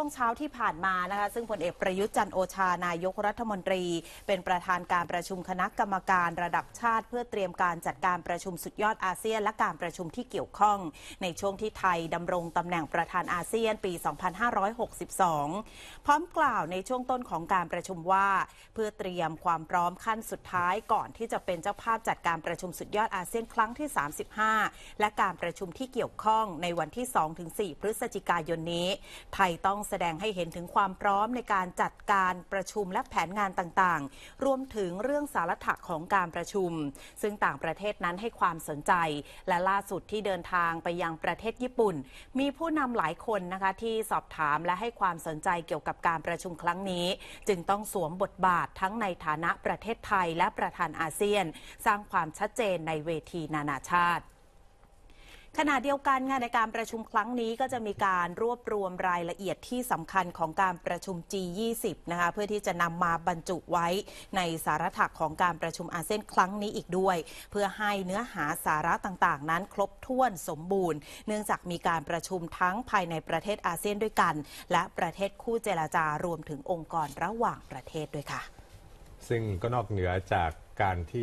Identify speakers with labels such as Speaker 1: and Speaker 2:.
Speaker 1: ช่วงเช้าที่ผ่านมานะคะซึ่งพลเอกประยุทธ์จันโอชานายกรัฐมนตรีเป็นประธานการประชุมคณะกรรมการระดับชาติ เพื่อเตรียมการจัดการประชุมสุดยอดอาเซียน และการประชุมที่เกี่ยวข้อง ในช่วงที่ไทยดำรงตำแหน่งประธานอาเซียนปี 2562 พร้อมกล่าวในช่วงต้นของการประชุมว่า เพื่อเตรียมความพร้อมขั้นสุดท้ายก่อนที่จะเป็นเจ้าภาพจัดการประชุมสุดยอดอาเซียนครั้งที่ 35 และการประชุมที่เกี่ยวข้องในวันที่ 2-4 พฤศจิกายนนี้ ไทยต้องแสดงให้เห็นถึงความพร้อมในการจัดการประชุมและแผนงานต่างๆ รวมถึงเรื่องสารถักของการประชุม ซึ่งต่างประเทศนั้นให้ความสนใจ และล่าสุดที่เดินทางไปยังประเทศญี่ปุ่น มีผู้นำหลายคน นะคะที่สอบถามและให้ความสนใจเกี่ยวกับการประชุมครั้งนี้ จึงต้องสวมบทบาททั้งในฐานะประเทศไทยและประธานอาเซียน สร้างความชัดเจนในเวทีนานาชาติขณะเดียวกันงานในการประชุมครั้งนี้ก็จะมีการรวบรวมรายละเอียดที่สำคัญของการประชุม G20 นะคะเพื่อที่จะนำมาบรรจุไว้ในสาระถักของการประชุมอาเซียนครั้งนี้อีกด้วย เพื่อให้เนื้อหาสาระต่างๆ นั้น ครบถ้วนสมบูรณ์ เนื่องจากมีการประชุมทั้งภายในประเทศอาเซียนด้วยกัน และประเทศคู่เจรจารวมถึงองค์กรระหว่างประเทศด้วยค่ะ ซึ่งก็นอกเหนือจากการที่